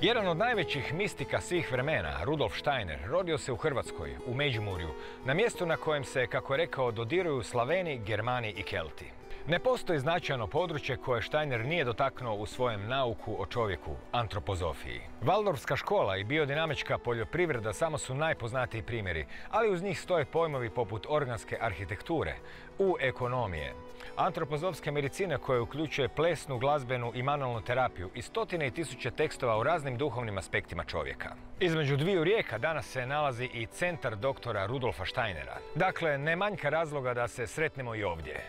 Jedan od najvećih mistika svih vremena, Rudolf Steiner, rodio se u Hrvatskoj, u Međimurju, na mjestu na kojem se, kako je rekao, dodiruju Slaveni, Germani i Kelti. Ne postoji značajno područje koje Steiner nije dotaknuo u svojem nauku o čovjeku, antropozofiji. Valdorska škola i biodinamička poljoprivreda samo su najpoznatiji primjeri, ali uz njih stoje pojmovi poput organske arhitekture, u ekonomije, Antropozovske medicine koja uključuje plesnu, glazbenu i manualnu terapiju i stotine i tisuće tekstova u raznim duhovnim aspektima čovjeka. Između dviju rijeka danas se nalazi i centar doktora Rudolfa Steinera. Dakle, ne manjka razloga da se sretnemo i ovdje.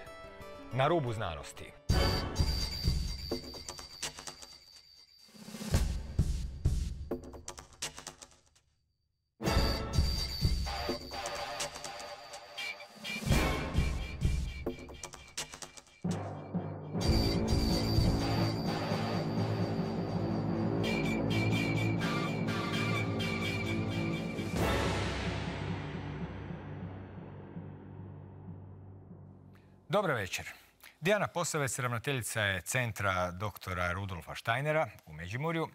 Na rubu znanosti. Dobar večer. Dijana Posavec, ravnateljica je centra doktora Rudolfa Štajnera u Međimurju,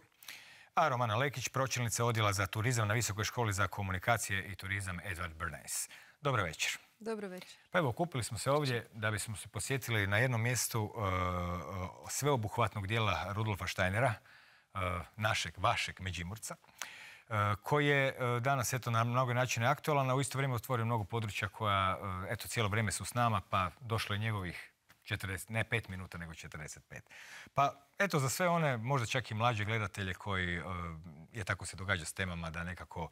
a Romana Lekić, pročelnica odjela za turizam na Visokoj školi za komunikacije i turizam Edward Bernays. Dobar večer. Dobro večer. Pa evo, kupili smo se ovdje da bismo se posjetili na jednom mjestu e, e, sveobuhvatnog dijela Rudolfa Štajnera, e, našeg, vašeg Međimurca. E, koji je e, danas eto, na mnogo načina aktualan, a u isto vrijeme otvorio mnogo područja koja e, eto, cijelo vrijeme su s nama, pa došlo je njegovih 40, ne 5 minuta, nego 45. Pa eto, za sve one, možda čak i mlađe gledatelje koji, je tako se događa s temama, da nekako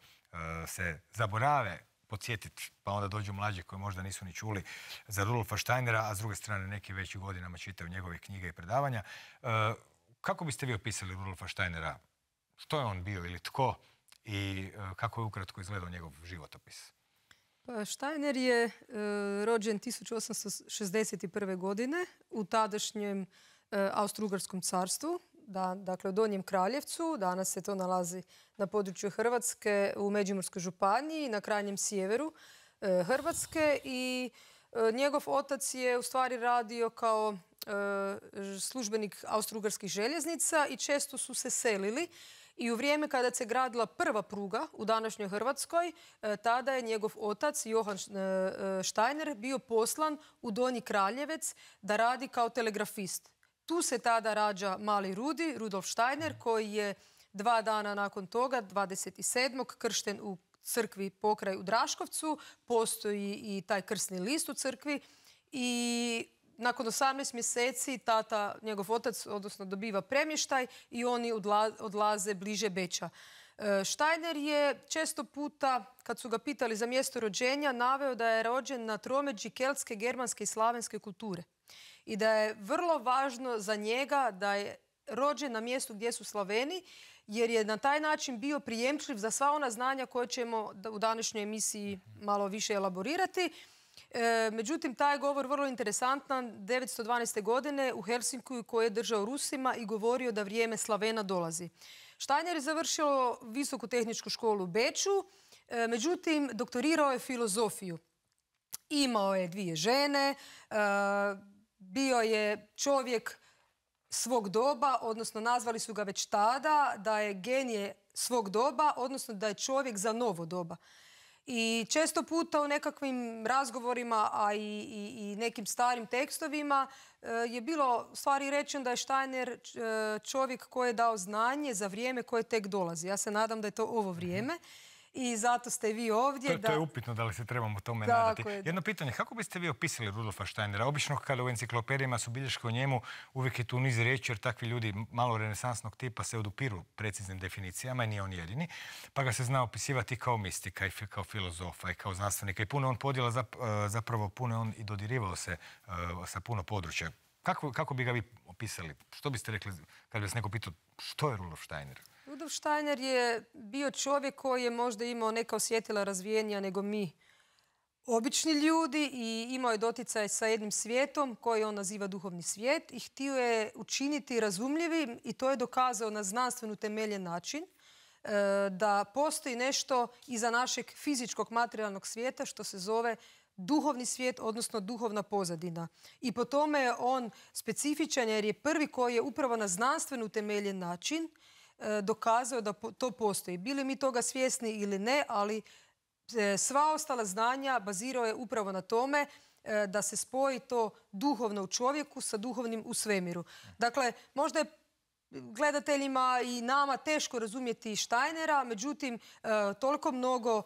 se zaborave podsjetiti, pa onda dođu mlađi koji možda nisu ni čuli za Rudolfa Steinera, a s druge strane neki već godinama čitaju njegove knjige i predavanja. Kako biste vi opisali Rudolfa Steinera? Što je on bio ili tko? i e, kako je ukratko izgledao njegov životopis? Štajner pa je e, rođen 1861. godine u tadašnjem e, austro carstvu, dakle u Donjem Kraljevcu. Danas se to nalazi na području Hrvatske u Međimurskoj županiji, na krajnjem sjeveru Hrvatske. I njegov otac je u stvari radio kao službenik austro željeznica i često su se selili i u vrijeme kada se gradila prva pruga u današnjoj Hrvatskoj, e, tada je njegov otac Johan e, e, Steiner bio poslan u Donji Kraljevec da radi kao telegrafist. Tu se tada rađa mali Rudi, Rudolf Štajner, koji je dva dana nakon toga, 27. kršten u crkvi pokraj u Draškovcu. Postoji i taj krsni list u crkvi. I nakon 18 mjeseci tata, njegov otac, odnosno dobiva premještaj i oni odlaze bliže Beča. E, Štajner je često puta, kad su ga pitali za mjesto rođenja, naveo da je rođen na tromeđi keltske, germanske i slavenske kulture. I da je vrlo važno za njega da je rođen na mjestu gdje su Slaveni, jer je na taj način bio prijemčljiv za sva ona znanja koje ćemo u današnjoj emisiji mhm. malo više elaborirati. E, međutim, taj govor vrlo interesantan 1912. godine u Helsinku koji je držao Rusima i govorio da vrijeme Slavena dolazi. Štajner je završio visoku tehničku školu u Beču, e, međutim, doktorirao je filozofiju. Imao je dvije žene, e, bio je čovjek svog doba, odnosno nazvali su ga već tada, da je genije svog doba, odnosno da je čovjek za novo doba. I često puta u nekakvim razgovorima, a i, i, i nekim starim tekstovima, e, je bilo stvari rečeno da je Steiner e, čovjek koji je dao znanje za vrijeme koje tek dolazi. Ja se nadam da je to ovo mhm. vrijeme i zato ste vi ovdje. To, da... je upitno da li se trebamo tome nadati. Jedno pitanje, kako biste vi opisali Rudolfa Steinera? Obično kada u enciklopedijama su bilješke o njemu, uvijek je tu niz reći, jer takvi ljudi malo renesansnog tipa se odupiru preciznim definicijama i nije on jedini. Pa ga se zna opisivati kao mistika i kao filozofa i kao znanstvenika i puno on podjela e, zapravo puno on i dodirivao se e, sa puno područja. Kako, bi ga vi opisali? Što biste rekli kad bi vas neko pitao što je Rudolf Steiner? Rudolf Steiner je bio čovjek koji je možda imao neka osjetila razvijenija nego mi obični ljudi i imao je doticaj sa jednim svijetom koji on naziva duhovni svijet i htio je učiniti razumljivim i to je dokazao na znanstvenu temeljen način e, da postoji nešto iza našeg fizičkog materijalnog svijeta što se zove duhovni svijet, odnosno duhovna pozadina. I po tome je on specifičan jer je prvi koji je upravo na znanstvenu temeljen način E, dokazao da to postoji. Bili mi toga svjesni ili ne, ali e, sva ostala znanja bazirao je upravo na tome e, da se spoji to duhovno u čovjeku sa duhovnim u svemiru. Dakle, možda je gledateljima i nama teško razumjeti Štajnera, međutim, e, toliko mnogo e,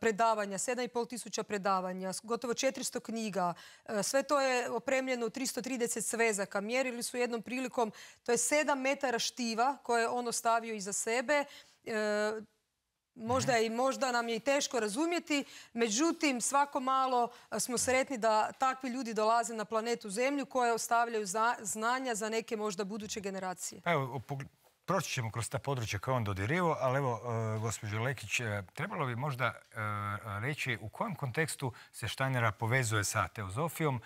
predavanja, 7,5 tisuća predavanja, gotovo 400 knjiga, e, sve to je opremljeno u 330 svezaka, mjerili su jednom prilikom, to je 7 metara štiva koje je on ostavio iza sebe, Možda, i možda nam je i teško razumjeti, međutim svako malo smo sretni da takvi ljudi dolaze na planetu Zemlju koje ostavljaju znanja za neke možda buduće generacije. Pa evo, proći ćemo kroz ta područja koje on dodirivao, ali evo, e, gospođo Lekić, e, trebalo bi možda e, reći u kojem kontekstu se Štajnera povezuje sa teozofijom,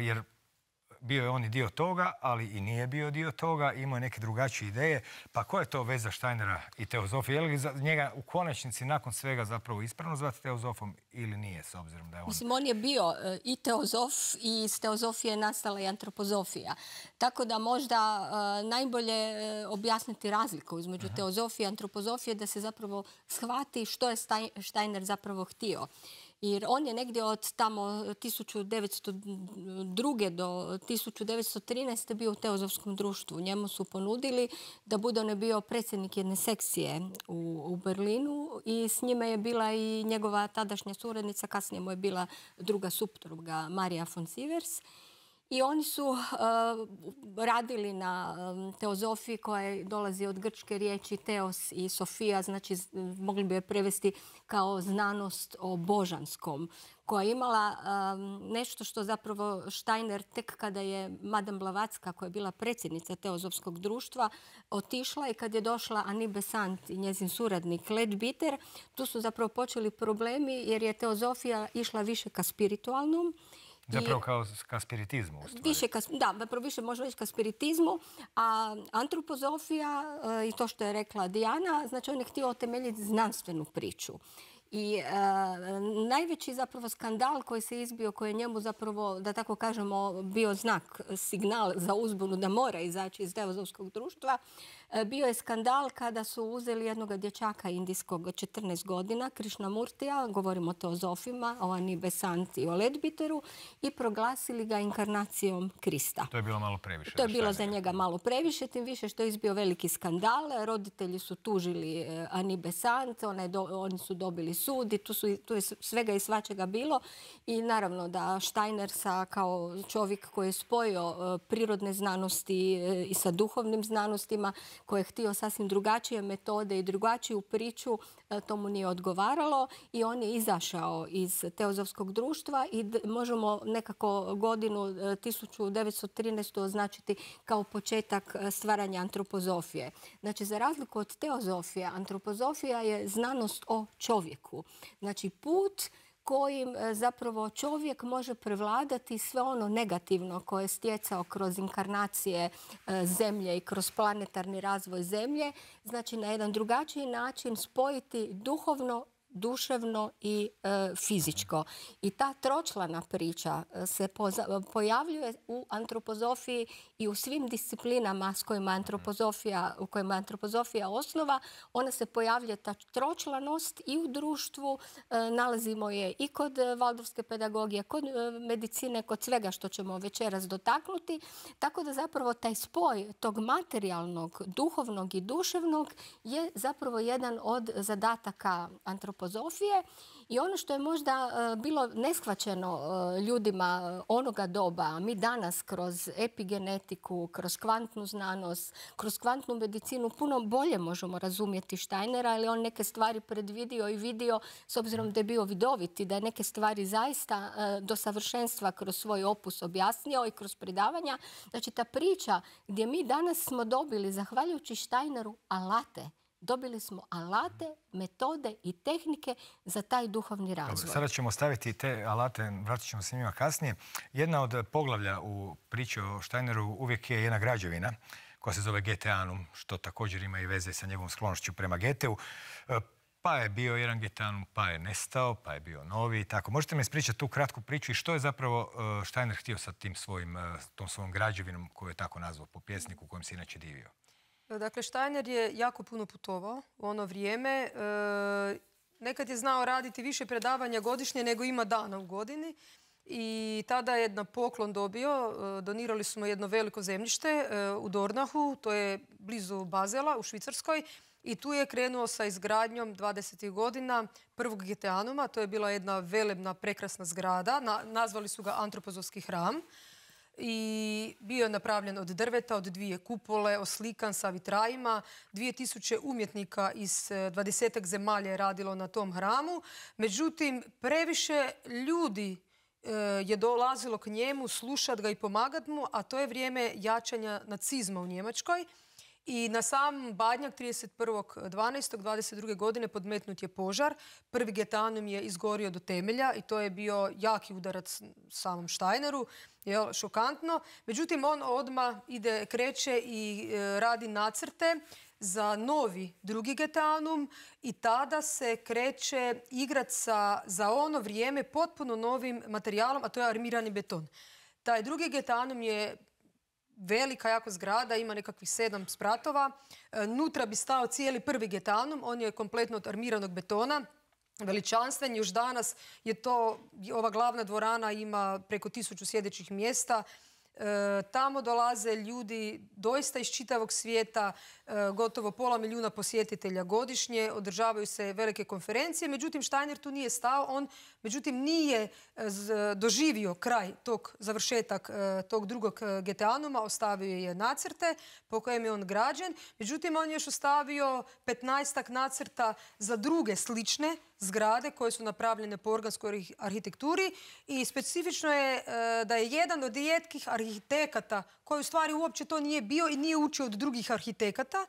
jer bio je on i dio toga, ali i nije bio dio toga, imao je neke drugačije ideje. Pa koja je to veza Štajnera i teozofije? Je li njega u konačnici nakon svega zapravo ispravno zvati teozofom ili nije, s obzirom da je on... Mislim, on je bio e, i teozof i iz teozofije je nastala i antropozofija. Tako da možda e, najbolje e, objasniti razliku između teozofije i antropozofije da se zapravo shvati što je Štajner zapravo htio jer on je negdje od tamo 1902. E, do 1913. bio u teozofskom društvu. Njemu su ponudili da bude on je bio predsjednik jedne sekcije u, Berlinu i s njime je bila i njegova tadašnja suradnica, kasnije mu je bila druga supruga Marija von Sivers i oni su eh, radili na eh, teozofiji koja dolazi od grčke riječi teos i sofija, znači mogli bi je prevesti kao znanost o božanskom, koja je imala eh, nešto što zapravo Steiner tek kada je Madame Blavatska koja je bila predsjednica teozofskog društva, otišla i kad je došla Ani Besant i njezin suradnik Led Bitter, tu su zapravo počeli problemi jer je teozofija išla više ka spiritualnom Zapravo kao ka spiritizmu Više da, zapravo više možemo reći ka spiritizmu, a antropozofija e, i to što je rekla Dijana, znači on je htio otemeljiti znanstvenu priču. I eh, najveći zapravo skandal koji se izbio, koji je njemu zapravo, da tako kažemo, bio znak, signal za uzbunu da mora izaći iz devozovskog društva, eh, bio je skandal kada su uzeli jednog dječaka indijskog 14 godina, Krišna Murtija, govorimo o teozofima, o Ani i o Ledbiteru, i proglasili ga inkarnacijom Krista. To je bilo malo previše. To je bilo za njega malo previše, tim više što je izbio veliki skandal. Roditelji su tužili eh, Ani oni su dobili sud i tu, je svega i svačega bilo. I naravno da Steiner sa, kao čovjek koji je spojio e, prirodne znanosti e, i sa duhovnim znanostima, koji je htio sasvim drugačije metode i drugačiju priču, E, to mu nije odgovaralo i on je izašao iz teozofskog društva i možemo nekako godinu 1913. E, označiti kao početak e, stvaranja antropozofije. Znači, za razliku od teozofije, antropozofija je znanost o čovjeku. Znači, put kojim e, zapravo čovjek može prevladati sve ono negativno koje je stjecao kroz inkarnacije e, zemlje i kroz planetarni razvoj zemlje. Znači na jedan drugačiji način spojiti duhovno duševno i e, fizičko. I ta tročlana priča e, se pojavljuje u antropozofiji i u svim disciplinama s kojima antropozofija, u kojima antropozofija osnova. Ona se pojavljuje ta tročlanost i u društvu. E, nalazimo je i kod valdorske pedagogije, kod medicine, kod svega što ćemo večeras dotaknuti. Tako da zapravo taj spoj tog materijalnog, duhovnog i duševnog je zapravo jedan od zadataka antropozofije filozofije i ono što je možda e, bilo neshvaćeno e, ljudima e, onoga doba, a mi danas kroz epigenetiku, kroz kvantnu znanost, kroz kvantnu medicinu puno bolje možemo razumjeti Štajnera, ali on neke stvari predvidio i vidio s obzirom da je bio vidoviti, da je neke stvari zaista do savršenstva kroz svoj opus objasnio i kroz predavanja. Znači ta priča gdje mi danas smo dobili, zahvaljujući Štajneru, alate dobili smo alate, metode i tehnike za taj duhovni razvoj. sada ćemo staviti te alate, vratit ćemo se njima kasnije. Jedna od poglavlja u priči o Štajneru uvijek je jedna građevina koja se zove Geteanum, što također ima i veze sa njegovom sklonošću prema Geteu. E, pa je bio jedan Geteanum, pa je nestao, pa je bio novi i tako. Možete mi ispričati tu kratku priču i što je zapravo Štajner e, htio sa tim svojim, e, tom svojom građevinom koju je tako nazvao po pjesniku kojem se inače divio? E, dakle, Štajner je jako puno putovao u ono vrijeme. E, nekad je znao raditi više predavanja godišnje nego ima dana u godini. I tada je jedan poklon dobio, e, donirali smo jedno veliko zemljište u Dornahu, to je blizu Bazela u Švicarskoj. I tu je krenuo sa izgradnjom 20. godina prvog Geteanuma. To je bila jedna velebna, prekrasna zgrada. nazvali su ga Antropozovski hram i bio je napravljen od drveta, od dvije kupole, oslikan sa vitrajima. 2000 umjetnika iz 20 e, zemalja je radilo na tom hramu. Međutim, previše ljudi e, je dolazilo k njemu slušati ga i pomagati mu, a to je vrijeme jačanja nacizma u Njemačkoj. I na sam badnjak 31.12.22. godine podmetnut je požar. Prvi getanum je izgorio do temelja i to je bio jaki udarac samom Štajneru. šokantno. Međutim, on odma ide, kreće i e, radi nacrte za novi drugi getanum i tada se kreće igrat sa, za ono vrijeme potpuno novim materijalom, a to je armirani beton. Taj drugi getanum je velika jako zgrada, ima nekakvih sedam spratova. E, nutra bi stao cijeli prvi getanom, on je kompletno od armiranog betona, veličanstven. Još danas je to, ova glavna dvorana ima preko tisuću sjedećih mjesta, E, tamo dolaze ljudi doista iz čitavog svijeta, e, gotovo pola milijuna posjetitelja godišnje, održavaju se velike konferencije. Međutim, Štajner tu nije stao, on međutim nije e, doživio kraj tog završetak tog drugog gta ostavio je nacrte po kojem je on građen. Međutim, on je još ostavio 15 nacrta za druge slične zgrade koje su napravljene po organskoj arhitekturi i specifično je e, da je jedan od rijetkih arhitekata koji u stvari uopće to nije bio i nije učio od drugih arhitekata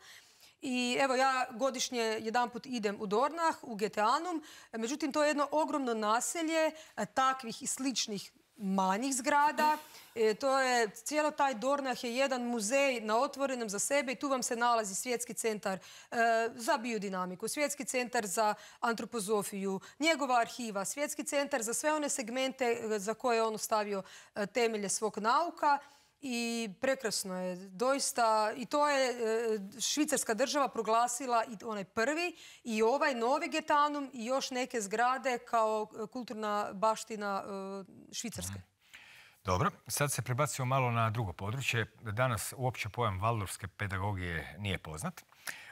i evo ja godišnje jedanput idem u Dornah, u Geteanum, međutim to je jedno ogromno naselje e, takvih i sličnih manjih zgrada. E, to je, cijelo taj Dornah je jedan muzej na otvorenom za sebe i tu vam se nalazi svjetski centar e, za biodinamiku, svjetski centar za antropozofiju, njegova arhiva, svjetski centar za sve one segmente e, za koje je on ostavio temelje svog nauka i prekrasno je. Doista, i to je e, švicarska država proglasila i onaj prvi i ovaj novi getanum i još neke zgrade kao e, kulturna baština e, švicarske. Mhm. Dobro, sad se prebacimo malo na drugo područje. Danas uopće pojam valdorske pedagogije nije poznat.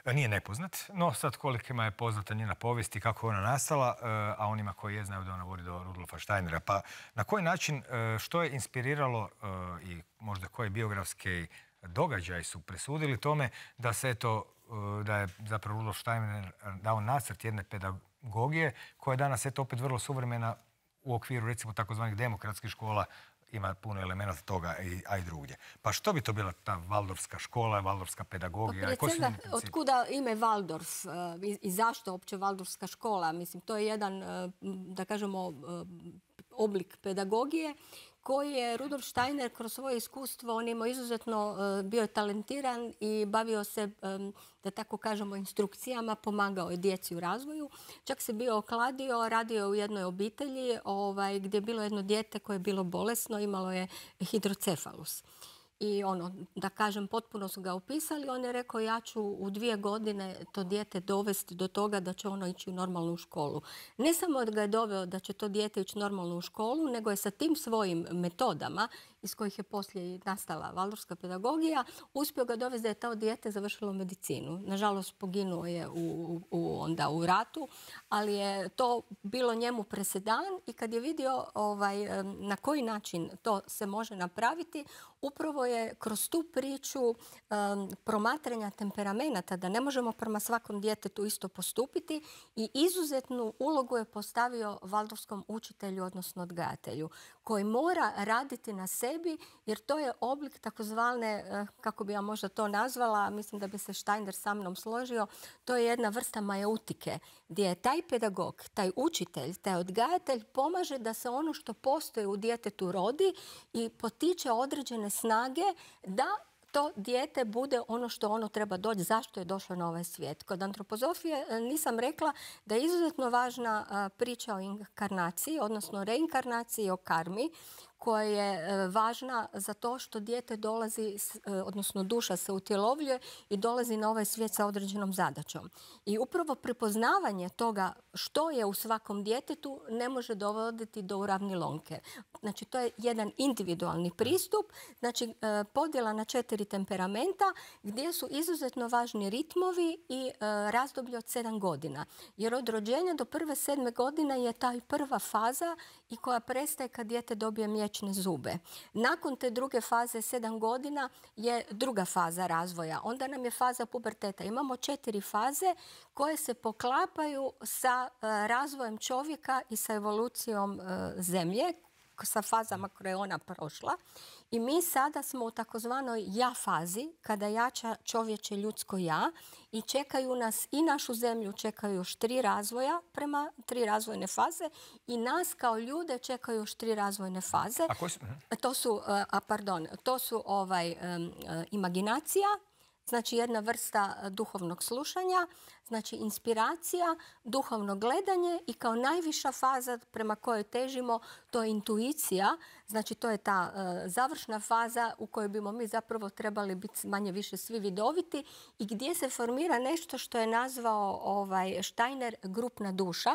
E, nije nepoznat, no sad kolikima je poznata njena povijest i kako je ona nastala, e, a onima koji je znaju da ona vodi do Rudolfa Steinera. Pa na koji način, e, što je inspiriralo i možda koji biografski događaj su presudili tome da se to, da je zapravo Rudolf Steiner dao nacrt jedne pedagogije koja je danas eto opet vrlo suvremena u okviru recimo takozvanih demokratskih škola ima puno elemenata toga, a i drugdje. Pa što bi to bila ta Valdorska škola, Valdorska pedagogija? Pa otkuda ime Valdorf e, i, zašto opće Valdorska škola? Mislim, to je jedan, e, da kažemo, e, oblik pedagogije koji je Rudolf Steiner kroz svoje iskustvo, on je izuzetno e, bio talentiran i bavio se, e, da tako kažemo, instrukcijama, pomagao je djeci u razvoju. Čak se bio okladio, radio je u jednoj obitelji ovaj, gdje je bilo jedno dijete koje je bilo bolesno, imalo je hidrocefalus i ono, da kažem, potpuno su ga upisali. On je rekao ja ću u dvije godine to dijete dovesti do toga da će ono ići u normalnu školu. Ne samo da ga je doveo da će to dijete ići normalno u školu, nego je sa tim svojim metodama iz kojih je poslije nastala valdorska pedagogija, uspio ga dovesti da je to dijete završilo medicinu. Nažalost, poginuo je u, onda u ratu, ali je to bilo njemu presedan i kad je vidio ovaj, na koji način to se može napraviti, upravo je kroz tu priču promatranja temperamenata, da ne možemo prema svakom djetetu isto postupiti i izuzetnu ulogu je postavio valdorskom učitelju, odnosno odgajatelju, koji mora raditi na sebi sebi jer to je oblik takozvane, eh, kako bi ja možda to nazvala, mislim da bi se Steiner sa mnom složio, to je jedna vrsta majeutike gdje je taj pedagog, taj učitelj, taj odgajatelj pomaže da se ono što postoji u djetetu rodi i potiče određene snage da to dijete bude ono što ono treba doći, zašto je došlo na ovaj svijet. Kod antropozofije eh, nisam rekla da je izuzetno važna eh, priča o inkarnaciji, odnosno reinkarnaciji i o karmi, koja je e, važna za to što dijete dolazi, e, odnosno duša se utjelovljuje i dolazi na ovaj svijet sa određenom zadaćom. I upravo prepoznavanje toga što je u svakom djetetu ne može dovoditi do lonke. Znači, to je jedan individualni pristup, znači e, podjela na četiri temperamenta gdje su izuzetno važni ritmovi i razdoblje od sedam godina. Jer od rođenja do prve sedme godine je taj prva faza i koja prestaje kad dijete dobije mliječne zube. Nakon te druge faze sedam godina je druga faza razvoja. Onda nam je faza puberteta. Imamo četiri faze koje se poklapaju sa e, razvojem čovjeka i sa evolucijom e, zemlje sa fazama koje je ona prošla. I mi sada smo u takozvanoj ja fazi, kada jača čovječe ljudsko ja i čekaju nas i našu zemlju čekaju još tri razvoja prema tri razvojne faze i nas kao ljude čekaju još tri razvojne faze. A koji su? To su, e, a, pardon, to su ovaj, e, imaginacija, Znači jedna vrsta e, duhovnog slušanja, znači inspiracija, duhovno gledanje i kao najviša faza prema kojoj težimo to je intuicija. Znači to je ta e, završna faza u kojoj bimo mi zapravo trebali biti manje više svi vidoviti i gdje se formira nešto što je nazvao ovaj Steiner grupna duša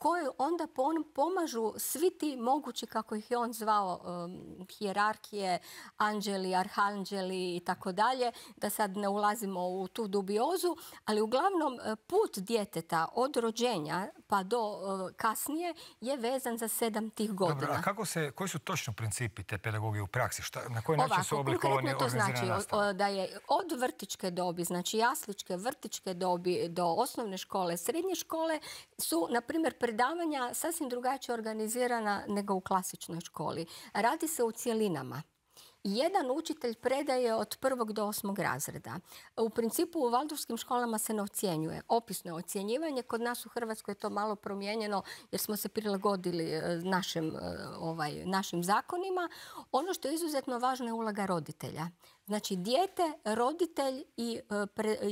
koje onda pomažu svi ti mogući, kako ih je on zvao, um, hjerarkije, anđeli, arhanđeli i tako dalje, da sad ne ulazimo u tu dubiozu, ali uglavnom e, put djeteta od rođenja pa do e, kasnije je vezan za sedam tih godina. a kako se, koji su točno principi te pedagogije u praksi? Šta, na koji način su oblikovani to znači da je od vrtičke dobi, znači jasličke, vrtičke dobi do osnovne škole, srednje škole su, na primjer, predavanja sasvim drugačije organizirana nego u klasičnoj školi. Radi se u cjelinama. Jedan učitelj predaje od prvog do osmog razreda. U principu u valdurskim školama se ne ocjenjuje. Opisno je ocjenjivanje. Kod nas u Hrvatskoj je to malo promijenjeno jer smo se prilagodili e, našim, e, ovaj, našim zakonima. Ono što je izuzetno važno je uloga roditelja. Znači, dijete, roditelj i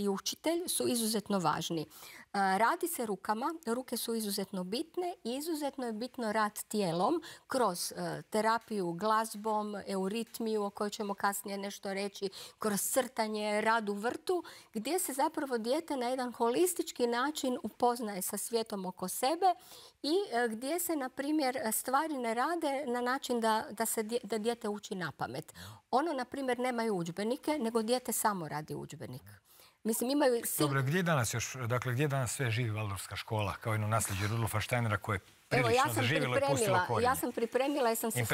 e, učitelj su izuzetno važni. Radi se rukama, ruke su izuzetno bitne i izuzetno je bitno rad tijelom kroz e, terapiju glazbom, euritmiju o kojoj ćemo kasnije nešto reći, kroz crtanje, rad u vrtu, gdje se zapravo dijete na jedan holistički način upoznaje sa svijetom oko sebe i e, gdje se, na primjer, stvari ne rade na način da, da se da dijete uči na pamet. Ono, na primjer, nemaju udžbenike, nego dijete samo radi udžbenik. Mislim, imaju... Dobro, gdje je danas još, dakle, je danas sve živi valdorska škola, kao jedno nasljeđe Rudolfa Steinera koje Evo, ja sam pripremila, ja sam pripremila, ja sam se...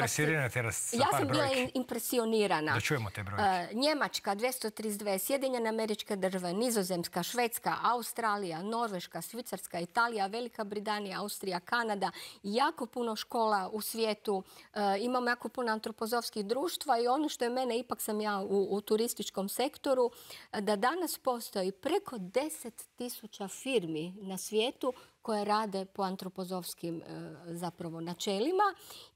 te Ja sam bila impresionirana. Da čujemo te brojke. E, Njemačka 232, Sjedinjene američke države, Nizozemska, Švedska, Australija, Norveška, Švicarska, Italija, Velika Britanija, Austrija, Kanada, jako puno škola u svijetu, e, imamo jako puno antropozovskih društva i ono što je mene, ipak sam ja u, u turističkom sektoru, da danas postoji preko 10.000 firmi na svijetu koje rade po antropozovskim e, zapravo načelima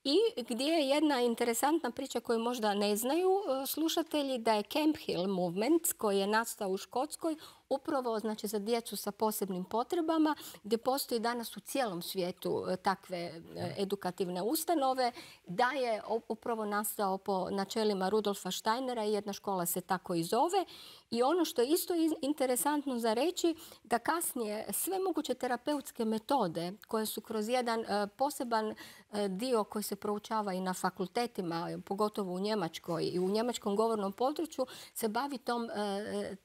i gdje je jedna interesantna priča koju možda ne znaju e, slušatelji da je Camp Hill Movement koji je nastao u Škotskoj upravo znači, za djecu sa posebnim potrebama gdje postoji danas u cijelom svijetu e, takve e, edukativne ustanove da je upravo nastao po načelima Rudolfa Steinera i jedna škola se tako i zove. I ono što je isto interesantno za reći da kasnije sve moguće terapeutske metode koje su kroz jedan e, poseban dio koji se proučava i na fakultetima, pogotovo u Njemačkoj i u njemačkom govornom području se bavi tom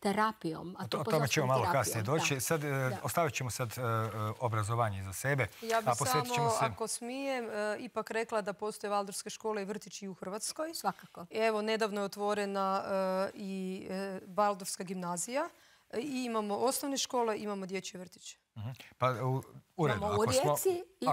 terapijom. A to, tome ćemo malo kasnije doći. Sad, e, Ostavit ćemo sad e, e, obrazovanje za sebe. Ja bih samo, ako smijem, ipak rekla da postoje valdorske škole i vrtići u Hrvatskoj. Svakako. Evo, nedavno je otvorena i valdorska gimnazija. I imamo osnovne škole, imamo dječje vrtiće. Mhm. Pa u, u Rijeci i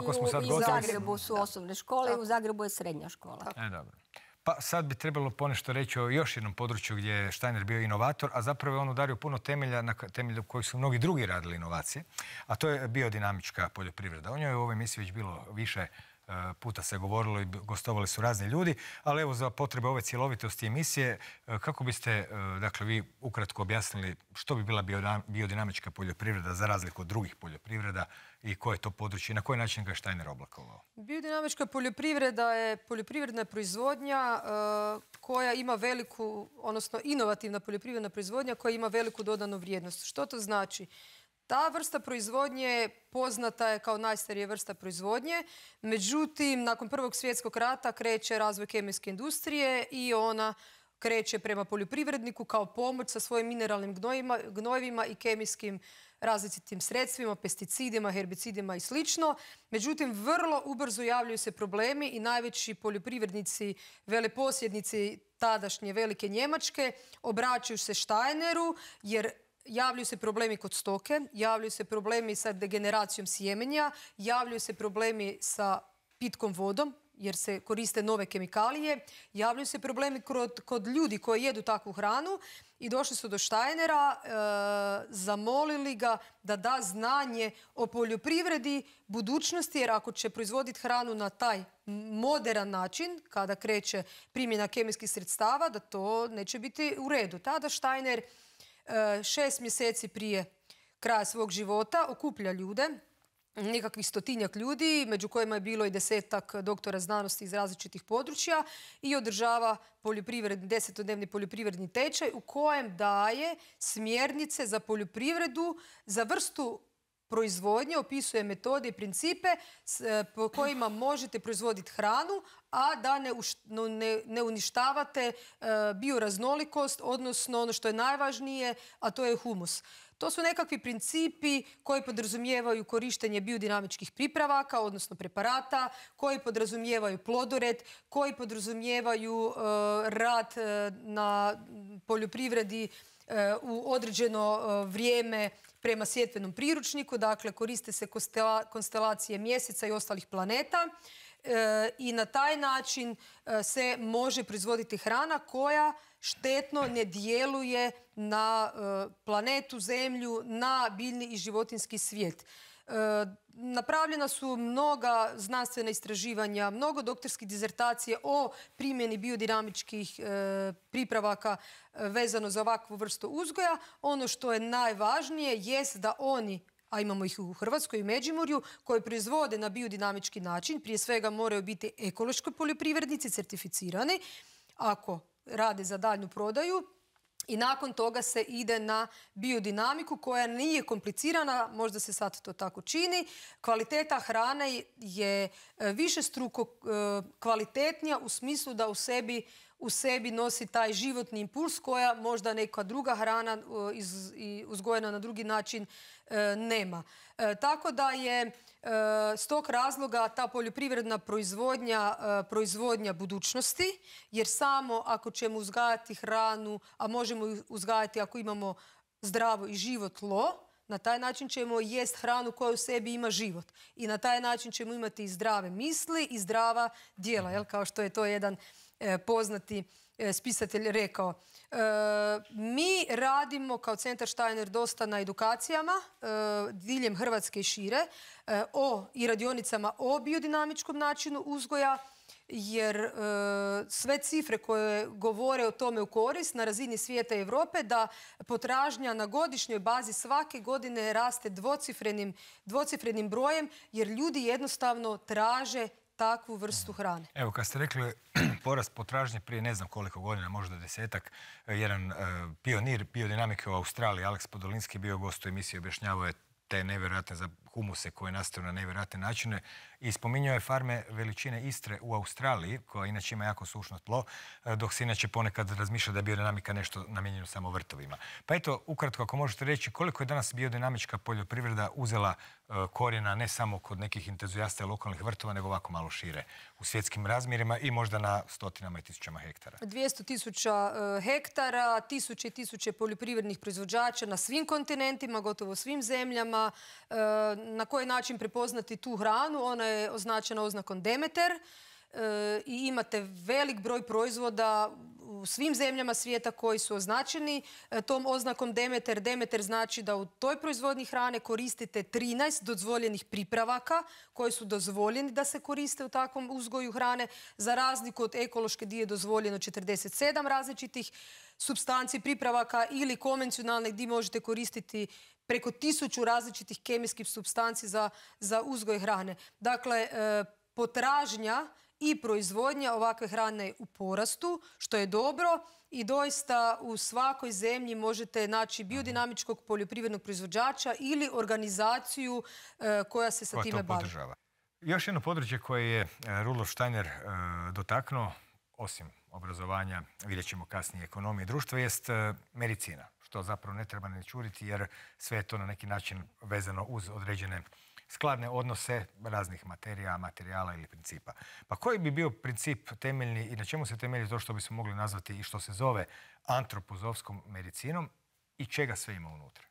u, Zagrebu su osnovne škole, i u Zagrebu je srednja škola. E, dobro. Pa sad bi trebalo ponešto reći o još jednom području gdje je Steiner bio inovator, a zapravo je on udario puno temelja na temelju kojih su mnogi drugi radili inovacije, a to je biodinamička poljoprivreda. O njoj je u ovoj misli već bilo više E, puta se govorilo i gostovali su razni ljudi, ali evo za potrebe ove cjelovitosti emisije, e, kako biste, e, dakle, vi ukratko objasnili što bi bila biodinamička poljoprivreda za razliku od drugih poljoprivreda i koje je to područje i na koji način ga je Štajner oblakovao? Biodinamička poljoprivreda je poljoprivredna proizvodnja koja ima veliku, odnosno inovativna poljoprivredna proizvodnja koja ima veliku dodanu vrijednost. Što to znači? Ta vrsta proizvodnje poznata je kao najstarija vrsta proizvodnje, međutim, nakon Prvog svjetskog rata kreće razvoj kemijske industrije i ona kreće prema poljoprivredniku kao pomoć sa svojim mineralnim gnojima, gnojivima i kemijskim različitim sredstvima, pesticidima, herbicidima i sl. Međutim, vrlo ubrzo javljaju se problemi i najveći poljoprivrednici, veleposjednici tadašnje velike Njemačke obraćaju se Štajneru jer javljaju se problemi kod stoke, javljaju se problemi sa degeneracijom sjemenja, javljaju se problemi sa pitkom vodom, jer se koriste nove kemikalije, javljaju se problemi kod, ljudi koji jedu takvu hranu i došli su do Štajnera, e, zamolili ga da da znanje o poljoprivredi budućnosti, jer ako će proizvoditi hranu na taj moderan način, kada kreće primjena kemijskih sredstava, da to neće biti u redu. Tada Štajner E, šest mjeseci prije kraja svog života okuplja ljude, nekakvih stotinjak ljudi, među kojima je bilo i desetak doktora znanosti iz različitih područja i održava desetodnevni poljoprivredni tečaj u kojem daje smjernice za poljoprivredu, za vrstu proizvodnje opisuje metode i principe eh, po kojima možete proizvoditi hranu, a da ne, uništavate eh, bioraznolikost, odnosno ono što je najvažnije, a to je humus. To su nekakvi principi koji podrazumijevaju korištenje biodinamičkih pripravaka, odnosno preparata, koji podrazumijevaju plodored, koji podrazumijevaju eh, rad na poljoprivredi u određeno vrijeme prema sjetvenom priručniku. Dakle, koriste se konstelacije mjeseca i ostalih planeta e, i na taj način e, se može proizvoditi hrana koja štetno ne djeluje na e, planetu, zemlju, na biljni i životinski svijet. E, napravljena su mnoga znanstvena istraživanja, mnogo doktorskih dizertacije o primjeni biodinamičkih e, pripravaka e, vezano za ovakvu vrstu uzgoja. Ono što je najvažnije jest da oni a imamo ih u Hrvatskoj i Međimurju, koji proizvode na biodinamički način. Prije svega moraju biti ekološko poljoprivrednici, certificirani. Ako rade za daljnju prodaju, i nakon toga se ide na biodinamiku koja nije komplicirana, možda se sad to tako čini. Kvaliteta hrane je e, više struko e, kvalitetnija u smislu da u sebi u sebi nosi taj životni impuls koja možda neka druga hrana e, uzgojena na drugi način e, nema. E, tako da je s tog razloga ta poljoprivredna proizvodnja proizvodnja budućnosti, jer samo ako ćemo uzgajati hranu, a možemo uzgajati ako imamo zdravo i život tlo, na taj način ćemo jest hranu koja u sebi ima život. I na taj način ćemo imati i zdrave misli i zdrava dijela, jel? kao što je to jedan E, poznati e, spisatelj rekao. E, mi radimo kao Centar Steiner dosta na edukacijama diljem Hrvatske i šire o i radionicama o biodinamičkom načinu uzgoja jer sve cifre koje govore o tome u korist na razini svijeta i Europe da potražnja na godišnjoj bazi svake godine raste dvocifrenim, dvocifrenim brojem jer ljudi jednostavno traže takvu vrstu hrane. Evo, kad ste rekli porast potražnje prije ne znam koliko godina, možda desetak, e, jedan e, pionir biodinamike u Australiji, Alex Podolinski, bio gost u emisiji, objašnjavao je te nevjerojatne humuse koje nastaju na nevjerojatne načine. I spominjao je farme veličine Istre u Australiji, koja inače ima jako sušno tlo, e, dok se inače ponekad razmišlja da je biodinamika nešto namijenjeno samo vrtovima. Pa eto, ukratko, ako možete reći, koliko je danas biodinamička poljoprivreda uzela e, korijena ne samo kod nekih entuzijasta lokalnih vrtova, nego ovako malo šire u svjetskim razmjerima i možda na stotinama i tisućama hektara. 200 tisuća e, hektara, tisuće i tisuće poljoprivrednih proizvođača na svim kontinentima, gotovo svim zemljama, na koji način prepoznati tu hranu. Ona je označena oznakom Demeter e, i imate velik broj proizvoda u svim zemljama svijeta koji su označeni e, tom oznakom Demeter. Demeter znači da u toj proizvodnji hrane koristite 13 dozvoljenih pripravaka koji su dozvoljeni da se koriste u takvom uzgoju hrane. Za razliku od ekološke di je dozvoljeno 47 različitih substanci pripravaka ili konvencionalne gdje možete koristiti preko tisuću različitih kemijskih substanci za, uzgoj hrane. Dakle, e, potražnja i proizvodnja ovakve hrane u porastu, što je dobro i doista u svakoj zemlji možete naći biodinamičkog poljoprivrednog proizvođača ili organizaciju e, koja se sa time Podržava. Još jedno područje koje je e, Rulo Steiner dotaknuo, osim obrazovanja, vidjet ćemo kasnije ekonomije društva, jest medicina. To zapravo ne treba ne čuriti jer sve je to na neki način vezano uz određene skladne odnose raznih materija, materijala ili principa. Pa koji bi bio princip temeljni i na čemu se temelji to što bismo mogli nazvati i što se zove antropozovskom medicinom i čega sve ima unutra?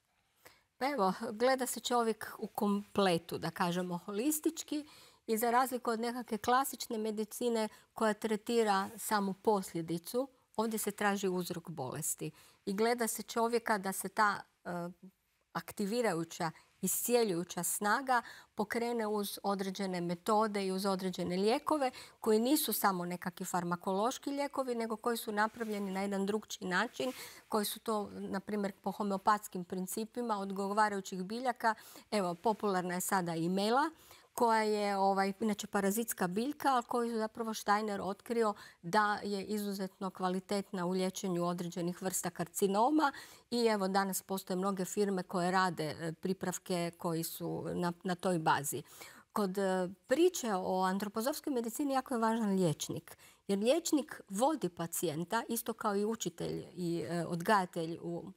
Pa evo, gleda se čovjek u kompletu, da kažemo holistički i za razliku od nekakve klasične medicine koja tretira samo posljedicu, ovdje se traži uzrok bolesti i gleda se čovjeka da se ta e, aktivirajuća iscijeljujuća snaga pokrene uz određene metode i uz određene lijekove koji nisu samo nekakvi farmakološki lijekovi, nego koji su napravljeni na jedan drugčiji način, koji su to, na primjer, po homeopatskim principima odgovarajućih biljaka. Evo, popularna je sada i mela koja je ovaj, inače parazitska biljka, ali koju je zapravo Steiner otkrio da je izuzetno kvalitetna u liječenju određenih vrsta karcinoma i evo danas postoje mnoge firme koje rade e, pripravke koji su na, na toj bazi. Kod e, priče o antropozofskoj medicini jako je važan liječnik. Jer liječnik vodi pacijenta, isto kao i učitelj i e, odgajatelj u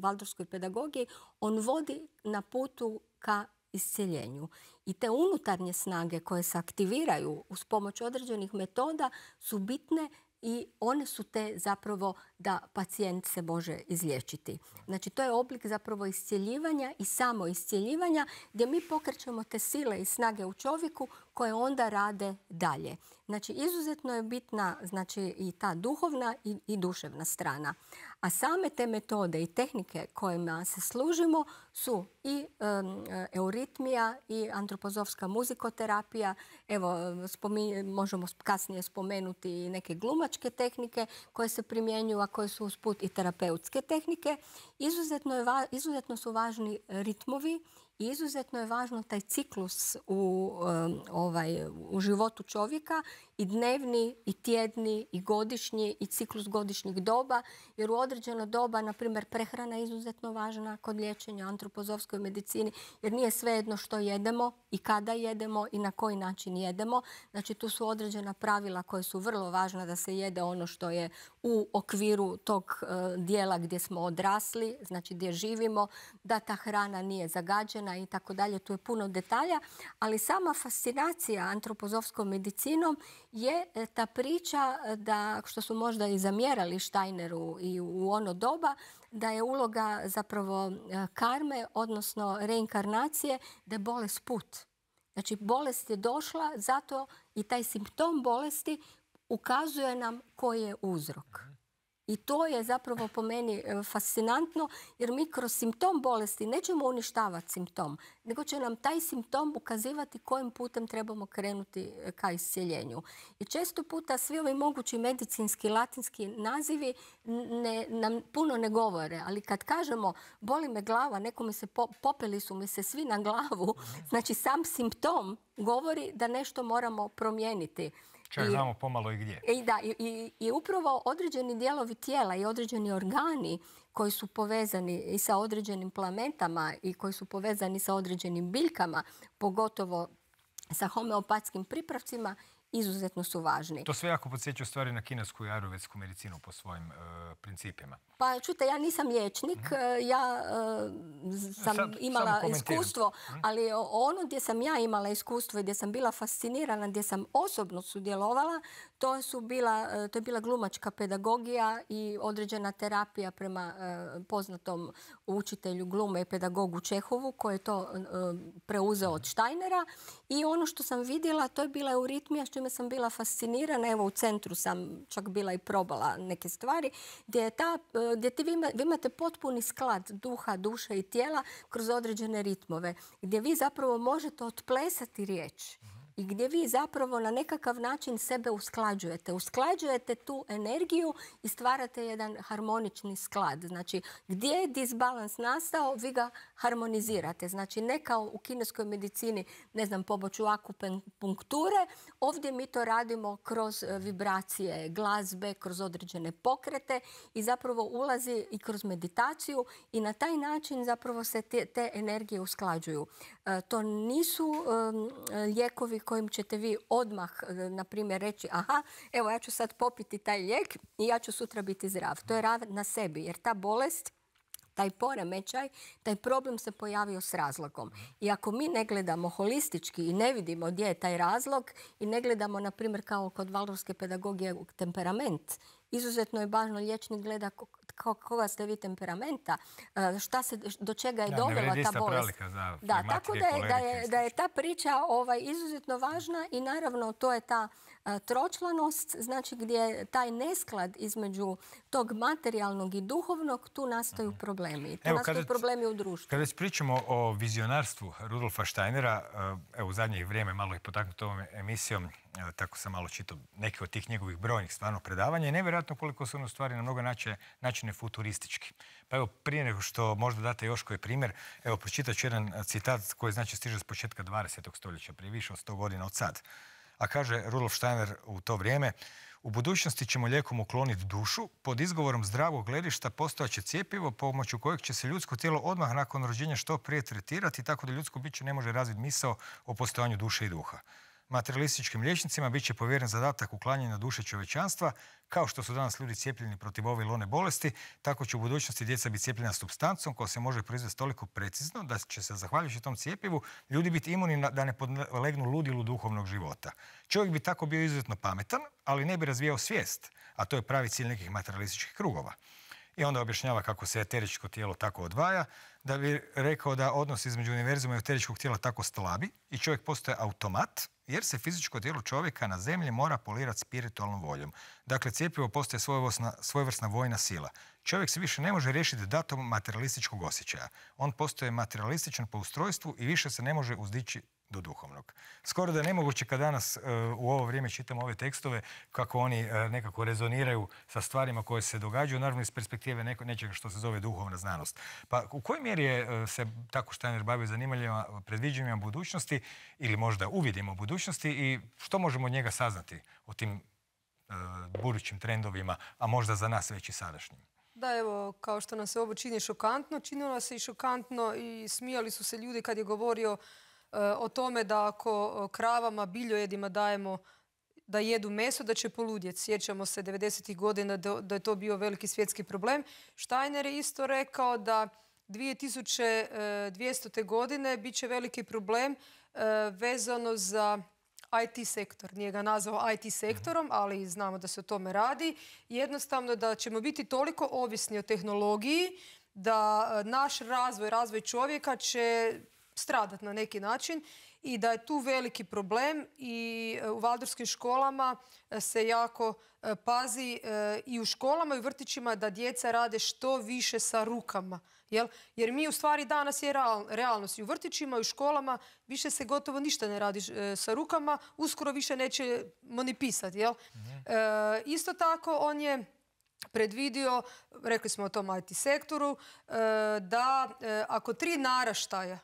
Valdorskoj pedagogiji, on vodi na putu ka isceljenju. I te unutarnje snage koje se aktiviraju uz pomoć određenih metoda su bitne i one su te zapravo da pacijent se može izlječiti. Znači, to je oblik zapravo iscijeljivanja i samo iscijeljivanja gdje mi pokrećemo te sile i snage u čovjeku koje onda rade dalje. Znači, izuzetno je bitna znači, i ta duhovna i, duševna strana. A same te metode i tehnike kojima se služimo su i euritmija i antropozovska muzikoterapija. Evo, možemo kasnije spomenuti i neke glumačke tehnike koje se primjenjuju, koje su usput i terapeutske tehnike. Izuzetno, izuzetno su važni ritmovi i izuzetno je važno taj ciklus um, ovaj, u životu čovjeka i dnevni, i tjedni, i godišnji, i ciklus godišnjih doba, jer u određeno doba, na primjer, prehrana je izuzetno važna kod liječenja antropozovskoj medicini, jer nije svejedno što jedemo i kada jedemo i na koji način jedemo. Znači, tu su određena pravila koje su vrlo važna da se jede ono što je u okviru tog e, dijela gdje smo odrasli, znači gdje živimo, da ta hrana nije zagađena i tako dalje. Tu je puno detalja, ali sama fascinacija antropozovskom medicinom je e, ta priča e, da, što su možda i zamjerali Štajneru i u ono doba, da je uloga zapravo e, karme, odnosno reinkarnacije, da je bolest put. Znači, bolest je došla, zato i taj simptom bolesti ukazuje nam koji je uzrok. I to je zapravo po meni e, fascinantno jer mi kroz simptom bolesti nećemo uništavati simptom, nego će nam taj simptom ukazivati kojim putem trebamo krenuti e, ka iscjeljenju. I često puta svi ovi mogući medicinski, latinski nazivi nam puno ne govore, ali kad kažemo boli me glava, nekome se popeli su mi se svi na glavu, mhm. znači sam simptom govori da nešto moramo promijeniti. Čak znamo pomalo i gdje. E, da, i upravo određeni dijelovi tijela i određeni organi koji su povezani i sa određenim plamentama i koji su povezani sa određenim biljkama, pogotovo sa homeopatskim pripravcima, izuzetno su važni. To sve jako podsjeća stvari na kinesku i ajurvedsku medicinu po svojim e, principima. Pa čute, ja nisam liječnik, mhm. e, ja e, sam imala iskustvo, mhm. ali ono gdje sam ja imala iskustvo i gdje sam bila fascinirana, gdje sam osobno sudjelovala, to, su bila, to je bila glumačka pedagogija i određena terapija prema poznatom učitelju glume i pedagogu Čehovu koji je to preuzeo od Štajnera mhm. I ono što sam vidjela, to je bila euritmija s čime sam bila fascinirana. Evo u centru sam čak bila i probala neke stvari gdje, ta, e, gdje vi imate potpuni sklad duha, duše i tijela kroz određene ritmove. Gdje vi zapravo možete otplesati riječ i gdje vi zapravo na nekakav način sebe usklađujete. Usklađujete tu energiju i stvarate jedan harmonični sklad. Znači, gdje je disbalans nastao, vi ga harmonizirate. Znači, ne kao u kineskoj medicini, ne znam, poboću akupunkture. Ovdje mi to radimo kroz e, vibracije glazbe, kroz određene pokrete i zapravo ulazi i kroz meditaciju i na taj način zapravo se te, te energije usklađuju. E, to nisu e, lijekovi kojim ćete vi odmah, e, na primjer, reći aha, evo ja ću sad popiti taj lijek i ja ću sutra biti zdrav. To je rad na sebi jer ta bolest taj poremećaj, taj problem se pojavio s razlogom. I ako mi ne gledamo holistički i ne vidimo gdje je taj razlog i ne gledamo, na primjer, kao kod valdorske pedagogije temperament izuzetno je važno liječnik gleda koga ste vi temperamenta, e, se, do čega je dovela ta bolest. da, tako da je, ta priča ovaj, izuzetno važna i naravno to je ta E, tročlanost, znači gdje taj nesklad između tog materijalnog i duhovnog, tu nastaju mhm. problemi. Tu nastaju problemi u društvu. Kada pričamo o vizionarstvu Rudolfa Steinera, e, evo u zadnje vrijeme malo je potaknut ovom emisijom, e, tako sam malo čitao neke od tih njegovih brojnih stvarno predavanja i nevjerojatno koliko su ono stvari na mnogo načine, futuristički. Pa evo, prije nego što možda date još koji primjer, evo, pročitat ću jedan citat koji znači stiže s početka 20. stoljeća, prije više od 100 godina od sad. A kaže Rudolf Steiner u to vrijeme, u budućnosti ćemo lijekom ukloniti dušu, pod izgovorom zdravog gledišta će cijepivo pomoću kojeg će se ljudsko tijelo odmah nakon rođenja što prije tretirati, tako da ljudsko biće ne može razviti misao o postojanju duše i duha. Materialističkim liječnicima bit će povjeren zadatak uklanjanja duše čovečanstva, kao što su danas ljudi cijepljeni protiv ove one bolesti, tako će u budućnosti djeca biti cijepljena substancom koja se može proizvesti toliko precizno da će se, zahvaljujući tom cijepivu, ljudi biti imuni da ne podlegnu ludilu duhovnog života. Čovjek bi tako bio izuzetno pametan, ali ne bi razvijao svijest, a to je pravi cilj nekih materialističkih krugova. I onda objašnjava kako se eteričko tijelo tako odvaja, da bi rekao da odnos između univerzuma i eteričkog tijela tako slabi i čovjek postaje automat, jer se fizičko tijelo čovjeka na zemlji mora polirati spiritualnom voljom. Dakle, cijepivo postaje svojevrsna vojna sila. Čovjek se više ne može riješiti datom materialističkog osjećaja. On postoje materialističan po ustrojstvu i više se ne može uzdići do duhovnog. Skoro da je nemoguće kad danas e, u ovo vrijeme čitamo ove tekstove kako oni e, nekako rezoniraju sa stvarima koje se događaju, naravno iz perspektive nečega što se zove duhovna znanost. Pa u kojoj mjeri e, se tako štajner bavio zanimanjima, predviđenjima budućnosti ili možda uvidimo budućnosti i što možemo od njega saznati o tim budućim trendovima, a možda za nas već i sadašnjim? Da, evo, kao što nam se ovo čini šokantno, činilo se i šokantno i smijali su se ljudi kad je govorio E, o tome da ako e, kravama, biljojedima dajemo da jedu meso, da će poludjeti. Sjećamo se 90. godina da je to bio veliki svjetski problem. Štajner je isto rekao da 2200. godine bit će veliki problem e, vezano za IT sektor. Nije ga nazvao IT sektorom, mhm. ali znamo da se o tome radi. Jednostavno da ćemo biti toliko ovisni o tehnologiji da naš razvoj, razvoj čovjeka će stradati na neki način i da je tu veliki problem i e, u valdorskim školama e, se jako e, pazi i u školama i u vrtićima da djeca rade što više sa rukama. Jer mi u stvari danas je realnost i u vrtićima i u školama više se gotovo ništa ne radi sa rukama, uskoro više neće ni pisati. Mhm. isto tako on je predvidio, rekli smo o tom IT sektoru, da ako tri naraštaja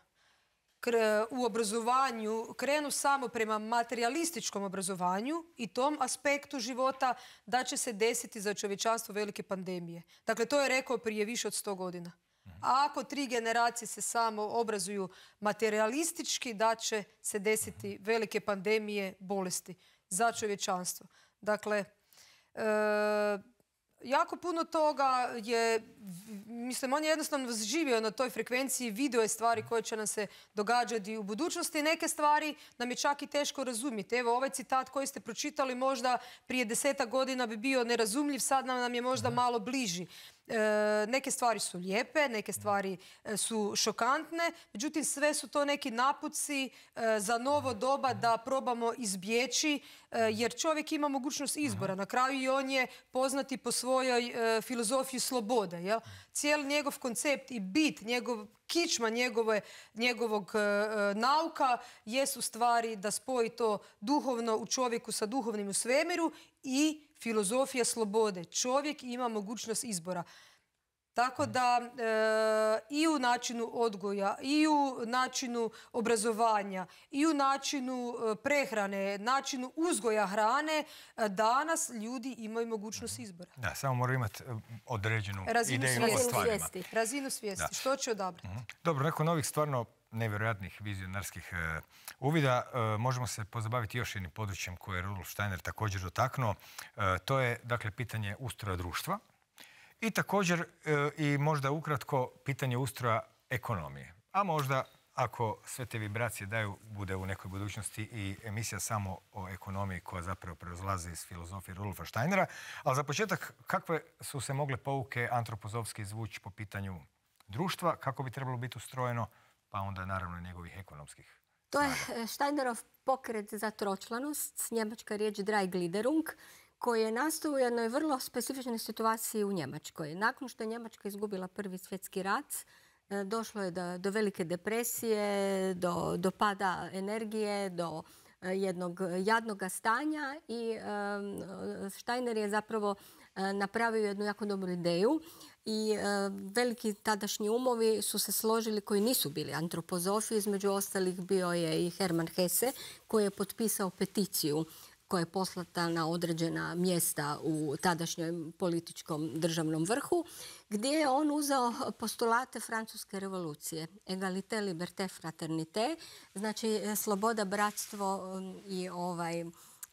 u obrazovanju krenu samo prema materialističkom obrazovanju i tom aspektu života da će se desiti za čovječanstvo velike pandemije. Dakle, to je rekao prije više od sto godina. A ako tri generacije se samo obrazuju materialistički, da će se desiti mhm. velike pandemije bolesti za čovječanstvo. Dakle, e, jako puno toga je, mislim, on je jednostavno živio na toj frekvenciji, video je stvari koje će nam se događati u budućnosti. Neke stvari nam je čak i teško razumjeti. Evo, ovaj citat koji ste pročitali možda prije deseta godina bi bio nerazumljiv, sad nam je možda mhm. malo bliži. E, neke stvari su lijepe, neke stvari e, su šokantne, međutim sve su to neki napuci e, za novo doba da probamo izbjeći jer čovjek ima mogućnost izbora. Mhm. Na kraju i on je poznati po svojoj filozofiji slobode. Cijel njegov koncept i bit, njegov kičma njegovog nauka jesu stvari da spoji to duhovno u čovjeku sa duhovnim u svemiru i filozofija slobode. Čovjek ima mogućnost izbora. Tako mm. da e, i u načinu odgoja, i u načinu obrazovanja, i u načinu e, prehrane, načinu uzgoja hrane, e, danas ljudi imaju mogućnost mm. izbora. Da, samo moraju imati određenu razinu ideju o stvarima. Razinu svijesti, što će odabrati. Mm. Dobro, neko ovih stvarno nevjerojatnih vizionarskih e, uvida. E, možemo se pozabaviti još jednim područjem koje je Rudolf Steiner također dotaknuo. E, to je, dakle, pitanje ustroja društva i također i možda ukratko pitanje ustroja ekonomije. A možda ako sve te vibracije daju, bude u nekoj budućnosti i emisija samo o ekonomiji koja zapravo preozlazi iz filozofije Rudolfa Steinera. Ali za početak, kakve su se mogle pouke antropozovski izvući po pitanju društva, kako bi trebalo biti ustrojeno, pa onda naravno njegovih ekonomskih To je e, Steinerov pokret za tročlanost, njemačka riječ Dreigliederung, koji je nastao u jednoj vrlo specifičnoj situaciji u Njemačkoj. Nakon što je Njemačka izgubila prvi svjetski rat, e, došlo je do, velike depresije, do, do pada energije, do E, jednog e, jadnog stanja i e, Steiner je zapravo napravio jednu jako dobru ideju i veliki tadašnji umovi su se složili koji nisu bili antropozofi, između ostalih bio je i Herman Hesse koji je potpisao peticiju koja je poslata na određena mjesta u tadašnjem političkom državnom vrhu, gdje je on uzeo postulate francuske revolucije. Egalite, liberté, fraternité, znači sloboda, bratstvo um, i ovaj...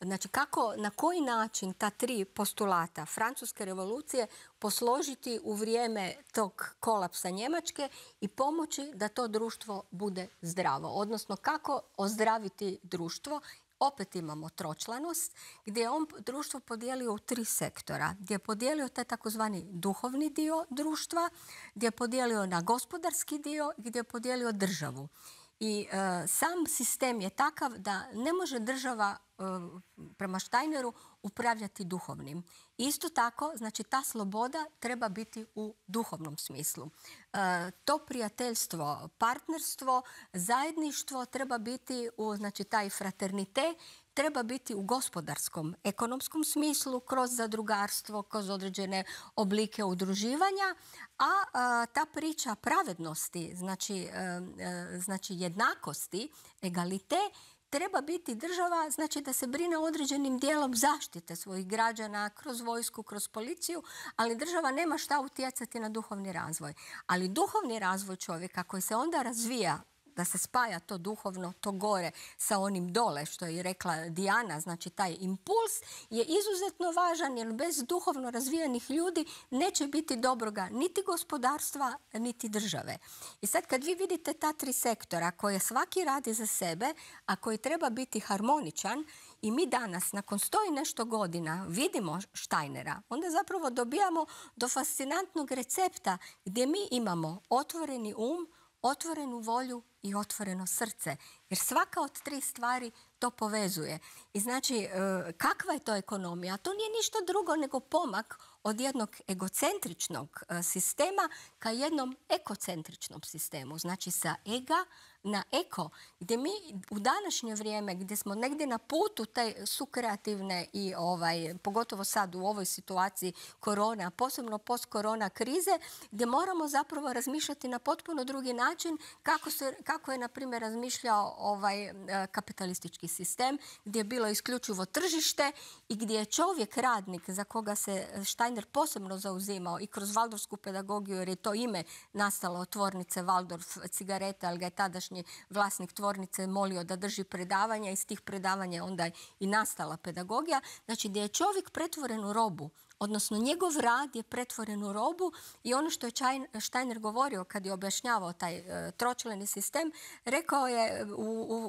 Znači, kako, na koji način ta tri postulata francuske revolucije posložiti u vrijeme tog kolapsa Njemačke i pomoći da to društvo bude zdravo. Odnosno, kako ozdraviti društvo opet imamo tročlanost, gdje je on društvo podijelio u tri sektora. Gdje je podijelio taj takozvani duhovni dio društva, gdje je podijelio na gospodarski dio, i gdje je podijelio državu. I e, sam sistem je takav da ne može država e, prema Štajneru upravljati duhovnim. Isto tako, znači ta sloboda treba biti u duhovnom smislu. E, to prijateljstvo, partnerstvo, zajedništvo treba biti u znači taj fraternite treba biti u gospodarskom, ekonomskom smislu, kroz zadrugarstvo, kroz određene oblike udruživanja, a, ta priča pravednosti, znači, e, e, znači jednakosti, egalite, treba biti država, znači da se brine određenim dijelom zaštite svojih građana kroz vojsku, kroz policiju, ali država nema šta utjecati na duhovni razvoj. Ali duhovni razvoj čovjeka koji se onda razvija da se spaja to duhovno, to gore sa onim dole, što je rekla Dijana, znači taj impuls je izuzetno važan jer bez duhovno razvijenih ljudi neće biti dobroga niti gospodarstva, niti države. I sad kad vi vidite ta tri sektora koje svaki radi za sebe, a koji treba biti harmoničan i mi danas, nakon stoji nešto godina, vidimo Štajnera, onda zapravo dobijamo do fascinantnog recepta gdje mi imamo otvoreni um, otvorenu volju i otvoreno srce. Jer svaka od tri stvari to povezuje. I znači, e, kakva je to ekonomija? To nije ništa drugo nego pomak od jednog egocentričnog e, sistema ka jednom ekocentričnom sistemu. Znači, sa ega na eko, gdje mi u današnje vrijeme, gdje smo negdje na putu te sukreativne i ovaj, pogotovo sad u ovoj situaciji korona, posebno post-korona krize, gdje moramo zapravo razmišljati na potpuno drugi način kako, se, kako je, na primjer, razmišljao ovaj e, kapitalistički sistem, gdje je bilo isključivo tržište i gdje je čovjek radnik za koga se Steiner posebno zauzimao i kroz valdorsku pedagogiju, jer je to ime nastalo od tvornice Valdorf cigareta, ali ga je tada tadašnji vlasnik tvornice molio da drži predavanja, iz tih predavanja onda je i nastala pedagogija. Znači gdje je čovjek pretvoren u robu, odnosno njegov rad je pretvoren u robu i ono što je Steiner govorio kad je objašnjavao taj e, tročleni sistem, rekao je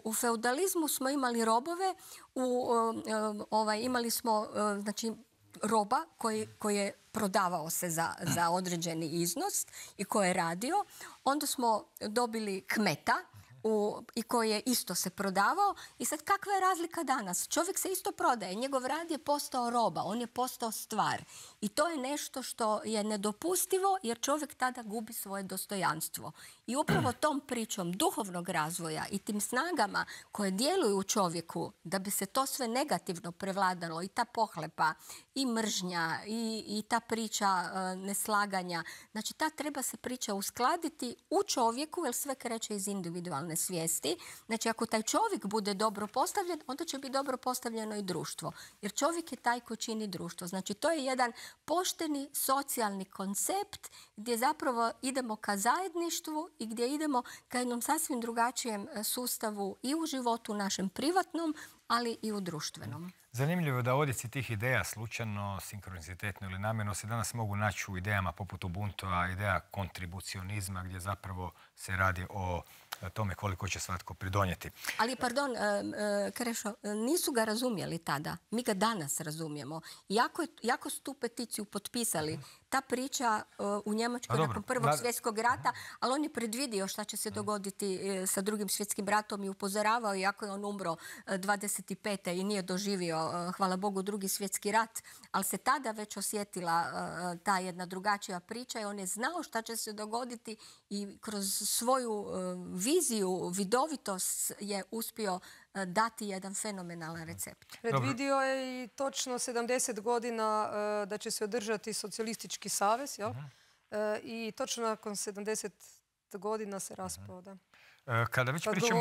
u, feudalizmu smo imali robove, u, e, e, ovaj, imali smo znači, roba koji, je prodavao se za, za određeni iznos i koji je radio. Onda smo dobili kmeta i koji je isto se prodavao. I sad kakva je razlika danas? Čovjek se isto prodaje, njegov rad je postao roba, on je postao stvar. I to je nešto što je nedopustivo jer čovjek tada gubi svoje dostojanstvo. I upravo tom pričom duhovnog razvoja i tim snagama koje djeluju u čovjeku da bi se to sve negativno prevladalo i ta pohlepa i mržnja i, i ta priča e, neslaganja. Znači ta treba se priča uskladiti u čovjeku jer sve kreće iz individualne svijesti. Znači, ako taj čovjek bude dobro postavljen, onda će biti dobro postavljeno i društvo. Jer čovjek je taj koji čini društvo. Znači, to je jedan pošteni socijalni koncept gdje zapravo idemo ka zajedništvu i gdje idemo ka jednom sasvim drugačijem e, sustavu i u životu našem privatnom, ali i u društvenom. Zanimljivo je da odjeci tih ideja slučajno, sinkronizitetno ili namjerno se danas mogu naći u idejama poput Ubuntu, a ideja kontribucionizma gdje zapravo se radi o tome koliko će svatko pridonijeti. Ali, pardon, e, e, Krešo, nisu ga razumjeli tada. Mi ga danas razumijemo. jako su tu peticiju potpisali ta priča e, u Njemačkoj nakon Prvog svjetskog rata, ali on je predvidio šta će se dogoditi e, sa drugim svjetskim ratom i upozoravao, iako je on umro 25. E, i nije doživio, hvala Bogu, drugi svjetski rat, ali se tada već osjetila ta jedna drugačija priča i on je znao šta će se dogoditi i kroz svoju viziju, vidovitost je uspio E, dati jedan fenomenalan recept. Predvidio je i točno 70 godina e, da će se održati socijalistički savez mhm. e, i točno nakon 70 godina se mhm. raspoda. Kada već pričamo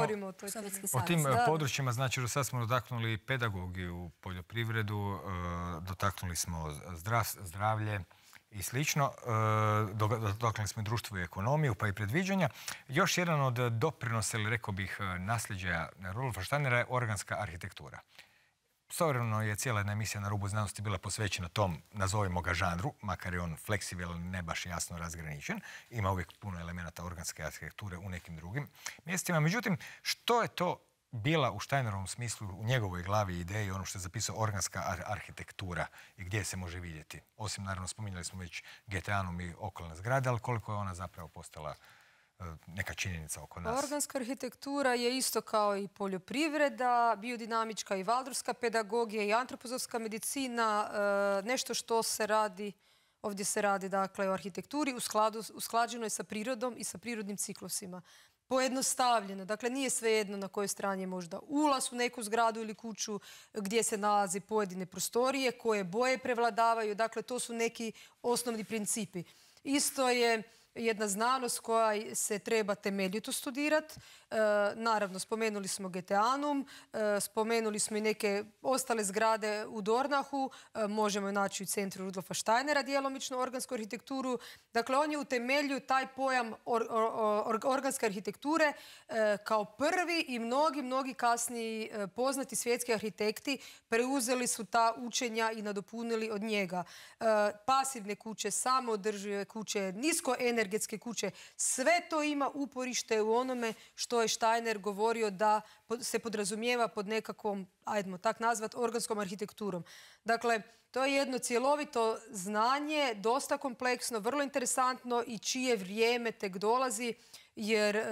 o, tim područjima, znači da sad smo dotaknuli pedagogiju, poljoprivredu, dotaknuli smo zdravlje, i slično, e, dokle smo društvo i ekonomiju, pa i predviđanja. Još jedan od doprinosa, ili rekao bih, e, nasljeđaja Rudolfa Štanera je organska arhitektura. Sovremeno je cijela jedna emisija na rubu znanosti bila posvećena tom, nazovimo ga žanru, makar je on fleksibilan, ne baš jasno razgraničen. Ima uvijek puno elemenata organske arhitekture u nekim drugim mjestima. Međutim, što je to bila u Steinerovom smislu, u njegovoj glavi ideji, ono što je zapisao organska arhitektura i gdje se može vidjeti. Osim, naravno, spominjali smo već Geteanom i okolna zgrada, ali koliko je ona zapravo postala e, neka činjenica oko nas. Organska arhitektura je isto kao i poljoprivreda, biodinamička i valdorska pedagogija i antropozovska medicina, e, nešto što se radi, ovdje se radi dakle o arhitekturi usklađenoj sa prirodom i sa prirodnim ciklusima pojednostavljeno. Dakle, nije svejedno na kojoj strani je možda ulaz u neku zgradu ili kuću gdje se nalazi pojedine prostorije, koje boje prevladavaju. Dakle, to su neki osnovni principi. Isto je jedna znanost koja se treba temeljito studirati. E, naravno, spomenuli smo Geteanum, e, spomenuli smo i neke ostale zgrade u Dornahu, e, možemo naći u centru Rudolfa Štajnera djelomično organsku arhitekturu. Dakle, on je u temelju taj pojam organske arhitekture kao prvi i mnogi, mnogi kasniji poznati svjetski arhitekti preuzeli su ta učenja i nadopunili od njega. Pasivne kuće, samoodržive kuće, niskoenergetske kuće, sve to ima uporište u onome što je Steiner govorio da se podrazumijeva pod nekakvom, ajdemo tak nazvat, organskom arhitekturom. Dakle, to je jedno cjelovito znanje, dosta kompleksno, vrlo interesantno i čije vrijeme tek dolazi jer e,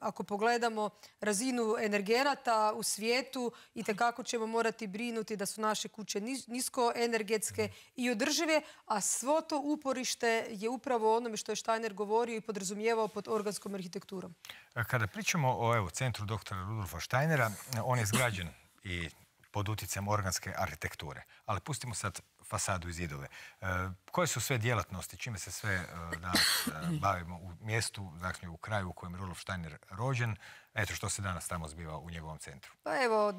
ako pogledamo razinu energenata u svijetu i tekako ćemo morati brinuti da su naše kuće nisko energetske i održive, a svo to uporište je upravo onome što je Steiner govorio i podrazumijevao pod organskom arhitekturom. E, kada pričamo o centru doktora Rudolfa Steinera, on je zgrađen i pod utjecem organske arhitekture. Ali pustimo sad fasadu i zidove. E, koje su sve djelatnosti, čime se sve e, danas e, bavimo u mjestu, dakle u kraju u kojem je Rudolf Steiner rođen, eto što se danas tamo zbiva u njegovom centru? Pa evo,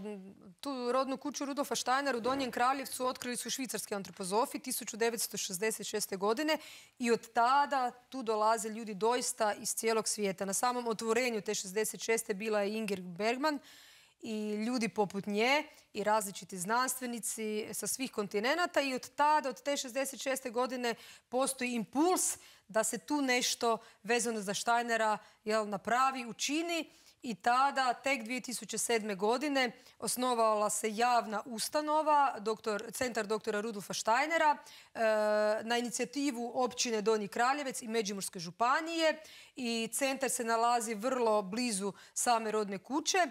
tu rodnu kuću Rudolfa Steiner u Donjem Kraljevcu otkrili su švicarski antropozofi 1966. godine i od tada tu dolaze ljudi doista iz cijelog svijeta. Na samom otvorenju te 66. bila je Inger Bergman, i ljudi poput nje i različiti znanstvenici sa svih kontinenata i od tada, od te 66. godine postoji impuls da se tu nešto vezano za Štajnera jel, napravi, učini i tada, tek 2007. godine, osnovala se javna ustanova, centar doktora Rudolfa Štajnera, e, na inicijativu općine Donji Kraljevec i Međimurske županije i centar se nalazi vrlo blizu same rodne kuće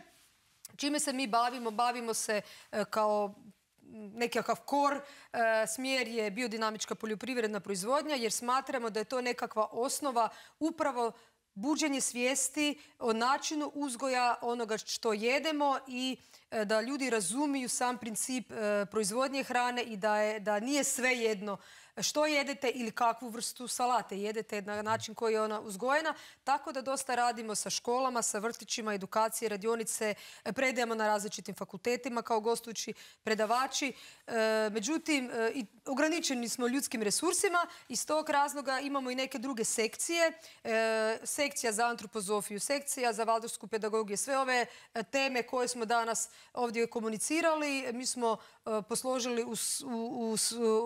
čime se mi bavimo? Bavimo se e, kao nekakav kor e, smjer je biodinamička poljoprivredna proizvodnja jer smatramo da je to nekakva osnova upravo buđenje svijesti o načinu uzgoja onoga što jedemo i e, da ljudi razumiju sam princip proizvodnje hrane i da, je, da nije sve jedno što jedete ili kakvu vrstu salate jedete na način koji je ona uzgojena. Tako da dosta radimo sa školama, sa vrtićima, edukacije, radionice, e, predajemo na različitim fakultetima kao gostujući predavači. E, međutim, e, ograničeni smo ljudskim resursima. Iz tog razloga imamo i neke druge sekcije. Sekcija za antropozofiju, sekcija za valdorsku pedagogiju. Sve ove teme koje smo danas ovdje komunicirali, mi smo E, posložili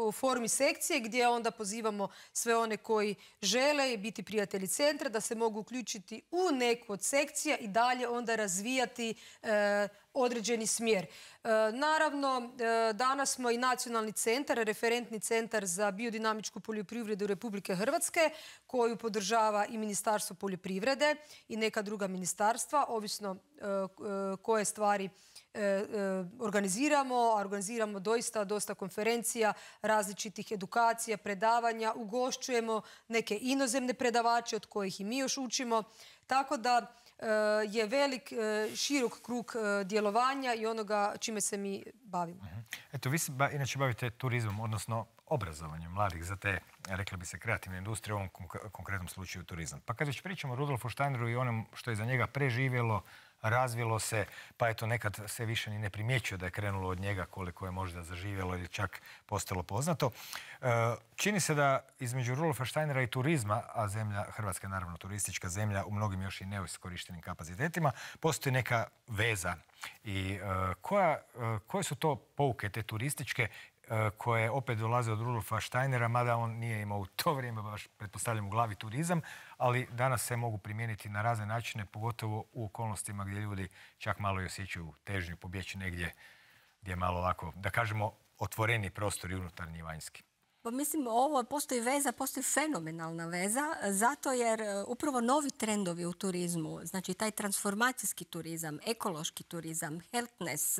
u, formi sekcije gdje onda pozivamo sve one koji žele biti prijatelji centra da se mogu uključiti u neku od sekcija i dalje onda razvijati e, određeni smjer. E, naravno, danas smo i nacionalni centar, referentni centar za biodinamičku poljoprivredu Republike Hrvatske, koju podržava i Ministarstvo poljoprivrede i neka druga ministarstva, ovisno koje stvari E, e, organiziramo, organiziramo doista dosta konferencija, različitih edukacija, predavanja, ugošćujemo neke inozemne predavače od kojih i mi još učimo. Tako da e, je velik, širok krug djelovanja i onoga čime se mi bavimo. Mhm. Eto, vi se inače bavite turizmom, odnosno obrazovanjem mladih za te, rekla bi se, kreativne industrije, u ovom konkretnom slučaju turizam. Pa kad već pričamo o Rudolfu Štajneru i onom što je za njega preživjelo, razvilo se, pa eto nekad se više ni ne primjećuje da je krenulo od njega koliko je možda zaživjelo ili čak postalo poznato. E, čini se da između Rudolfa Steinera i turizma, a zemlja, Hrvatska je naravno turistička zemlja, u mnogim još i neiskorištenim kapacitetima, postoji neka veza. I e, e, koje su to pouke te turističke E, koje opet dolaze od Rudolfa Steinera, mada on nije imao u to vrijeme baš, pretpostavljam, u glavi turizam, ali danas se mogu primijeniti na razne načine, pogotovo u okolnostima gdje ljudi čak malo i osjećaju težnju pobjeći negdje gdje je malo ovako, da kažemo, otvoreni prostor i unutarnji i vanjski. Pa mislim, ovo postoji veza, postoji fenomenalna veza, zato jer e, upravo novi trendovi u turizmu, znači taj transformacijski turizam, ekološki turizam, healthness,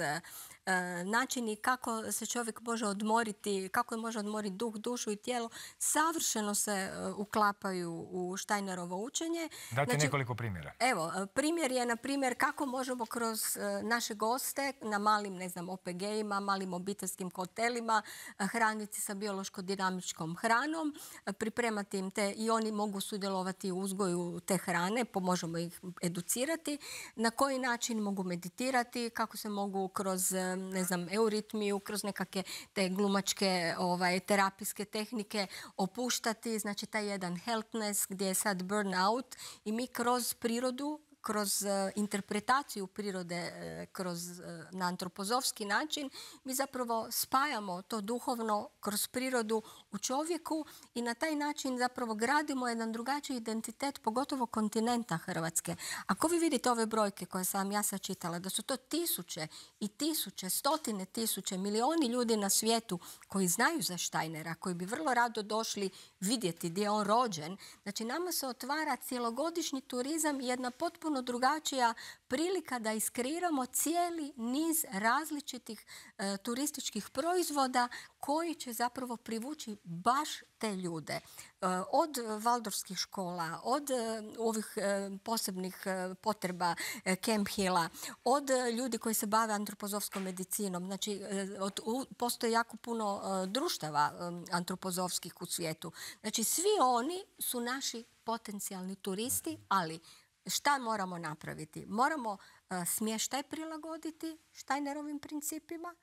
E, načini kako se čovjek može odmoriti, kako može odmoriti duh, dušu i tijelo, savršeno se e, uklapaju u Štajnerovo učenje. Dajte znači, nekoliko primjera. Evo, e, primjer je, na primjer, kako možemo kroz naše goste na malim, ne znam, OPG-ima, malim obiteljskim hotelima, hraniti sa biološko-dinamičkom hranom, pripremati im te i oni mogu sudjelovati u uzgoju te hrane, pomožemo ih educirati, na koji način mogu meditirati, kako se mogu kroz ne znam, euritmiju, kroz nekakve te glumačke ovaj, terapijske tehnike opuštati. Znači taj jedan healthness gdje je sad burnout i mi kroz prirodu kroz e, interpretaciju prirode e, kroz, e, na antropozovski način, mi zapravo spajamo to duhovno kroz prirodu u čovjeku i na taj način zapravo gradimo jedan drugačiji identitet, pogotovo kontinenta Hrvatske. Ako vi vidite ove brojke koje sam ja sačitala, da su to tisuće i tisuće, stotine tisuće, milioni ljudi na svijetu koji znaju za Štajnera, koji bi vrlo rado došli vidjeti gdje je on rođen, znači nama se otvara cjelogodišnji turizam i jedna potpuno drugačija prilika da iskreiramo cijeli niz različitih e, turističkih proizvoda koji će zapravo privući baš te ljude. E, od valdorskih škola, od e, ovih posebnih potreba Camp Hilla, od ljudi koji se bave antropozovskom medicinom. Znači, od, postoje jako puno društava antropozovskih u svijetu. Znači, svi oni su naši potencijalni turisti, ali šta moramo napraviti? Moramo e, smještaj prilagoditi štajnerovim principima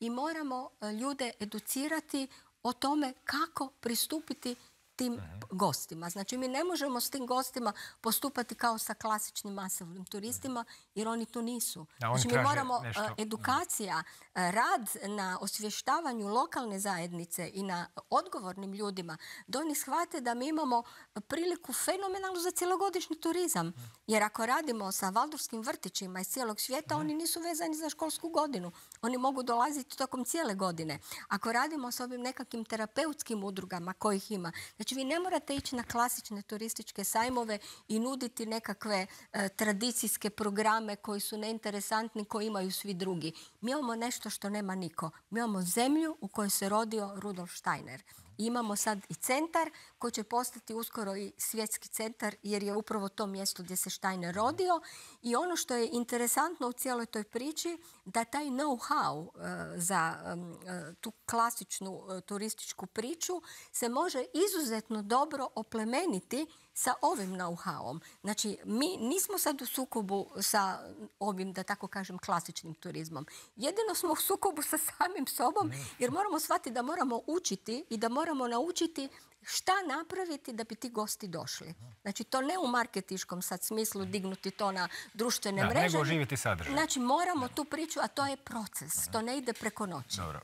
i moramo e, ljude educirati o tome kako pristupiti tim gostima. Znači mi ne možemo s tim gostima postupati kao sa klasičnim masovnim turistima jer oni tu nisu. znači mi moramo e, edukacija, e, rad na osvještavanju lokalne zajednice i na odgovornim ljudima da oni shvate da mi imamo priliku fenomenalnu za cjelogodišnji turizam. Jer ako radimo sa valdorskim vrtićima iz cijelog svijeta, oni nisu vezani za školsku godinu. Oni mogu dolaziti tokom cijele godine. Ako radimo s ovim nekakvim terapeutskim udrugama kojih ima, znači Znači vi ne morate ići na klasične turističke sajmove i nuditi nekakve e, tradicijske programe koji su neinteresantni, koji imaju svi drugi. Mi imamo nešto što nema niko. Mi imamo zemlju u kojoj se rodio Rudolf Steiner imamo sad i centar koji će postati uskoro i svjetski centar jer je upravo to mjesto gdje se Štajner mhm. rodio. I ono što je interesantno u cijeloj toj priči da taj know-how e, za e, tu klasičnu e, turističku priču se može izuzetno dobro oplemeniti sa ovim know-howom. Znači, mi nismo sad u sukobu sa ovim, da tako kažem, klasičnim turizmom. Jedino smo u sukobu sa samim sobom, jer moramo shvatiti da moramo učiti i da moramo naučiti šta napraviti da bi ti gosti došli. Znači, to ne u marketiškom sad smislu dignuti to na društvene da, mreže. Nego sadržaj. Znači, moramo tu priču, a to je proces. To ne ide preko noći. Dobro.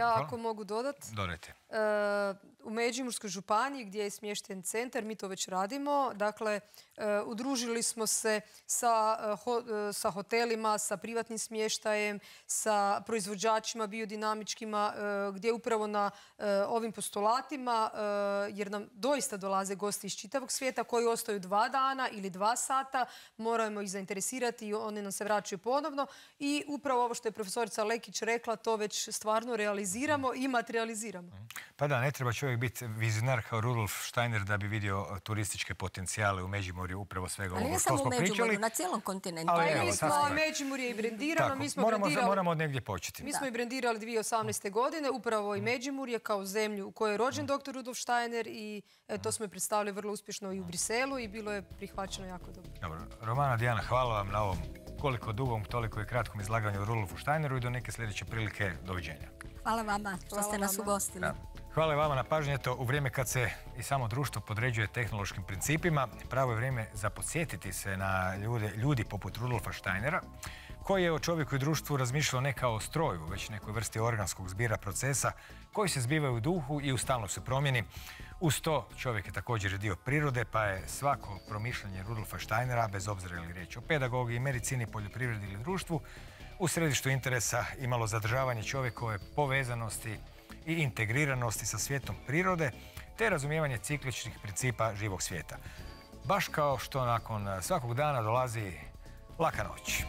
ja ako mogu dodati... Eh, u Međimurskoj županiji gdje je smješten centar, mi to već radimo. Dakle, eh, udružili smo se eh, sa, hotelima, sa privatnim smještajem, sa proizvođačima biodinamičkima gdje upravo na ovim postulatima, jer nam doista dolaze gosti iz čitavog svijeta koji ostaju dva dana ili dva sata, moramo ih zainteresirati i oni nam se vraćaju ponovno. I upravo ovo što je profesorica Lekić rekla, to već stvarno realiziramo i materializiramo. Mhm. Pa da, ne treba čovjek biti vizionar kao Rudolf Steiner da bi vidio e, turističke potencijale u Međimurju, upravo svega ovo što smo Međimurju, na cijelom kontinentu. Ali pa mi smo Međimurje i brendirano, Tako, moramo, od negdje početi. Mi smo i brendirali 2018. godine, upravo i mm. Međimurje kao zemlju u kojoj je rođen mm. dr. Rudolf Steiner i e, to mm. smo predstavili vrlo uspješno i u Briselu i bilo je prihvaćeno jako dobro. Dobro, Romana Dijana, hvala vam na ovom koliko dugom, toliko i kratkom izlaganju Rudolfu Steineru i do neke sljedeće prilike. Doviđenja. Hvala vama što ste nas vama. ugostili. Hvala vama na pažnje. to u vrijeme kad se i samo društvo podređuje tehnološkim principima, pravo je vrijeme za podsjetiti se na ljude, ljudi poput Rudolfa Steinera, koji je o čovjeku i društvu razmišljao ne kao o stroju, već nekoj vrsti organskog zbira procesa koji se zbivaju u duhu i u stalno se promjeni. Uz to čovjek je također dio prirode, pa je svako promišljanje Rudolfa Steinera, bez obzira ili riječ o pedagogiji, medicini, poljoprivredi ili društvu, u središtu interesa imalo zadržavanje čovjekove povezanosti i integriranosti sa svijetom prirode, te razumijevanje cikličnih principa živog svijeta. Baš kao što nakon svakog dana dolazi laka noć.